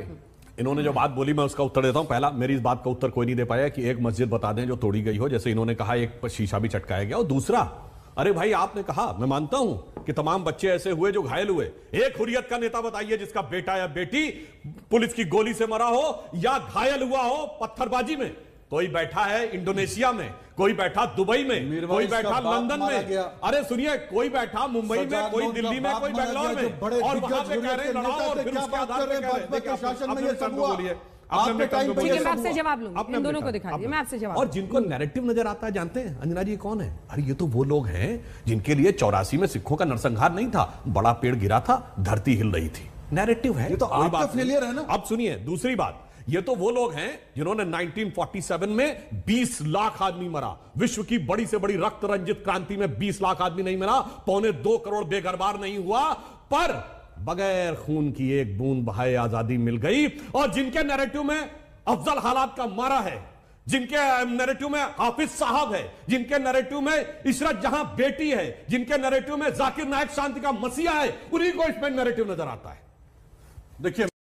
इन्होंने जो बात बोली मैं उसका उत्तर देता हूं पहला मेरी इस बात का उत्तर कोई नहीं दे पाया कि एक मस्जिद बता दें जो तोड़ी गई हो जैसे इन्होंने कहा एक शीशा भी चटकाया गया और दूसरा अरे भाई आपने कहा मैं मानता हूं कि तमाम बच्चे ऐसे हुए जो घायल हुए एक हुरियत का नेता बताइए जिसका बेटा या बेटी पुलिस की गोली से मरा हो या घायल हुआ हो पत्थरबाजी में कोई बैठा है इंडोनेशिया में कोई बैठा दुबई में कोई बैठा लंदन में अरे सुनिए कोई बैठा मुंबई में कोई दिल्ली में कोई बैंगलोर में और जिनको नैरेटिव नजर आता है जानते हैं अंजना जी कौन है अरे ये तो वो लोग हैं जिनके लिए चौरासी में सिखों का नरसंहार नहीं था बड़ा पेड़ गिरा था धरती हिल रही थी नैरेटिव है तो ना अब सुनिए दूसरी बात ये तो वो लोग हैं जिन्होंने 1947 में 20 लाख आदमी मरा विश्व की बड़ी से बड़ी रक्त रंजित क्रांति में 20 लाख आदमी नहीं मरा पौने दो करोड़ बेघरबार नहीं हुआ पर बगैर खून की एक बूंद बहाए आजादी मिल गई और जिनके नैरेटिव में अफजल हालात का मारा है जिनके नैरेटिव में हाफिज साहब है जिनके नैरेटिव में इशरत जहां बेटी है जिनके नैरेटिव में जाकिर नायक शांति का मसीहा है उन्हीं को इसमें नैरेटिव नजर आता है देखिए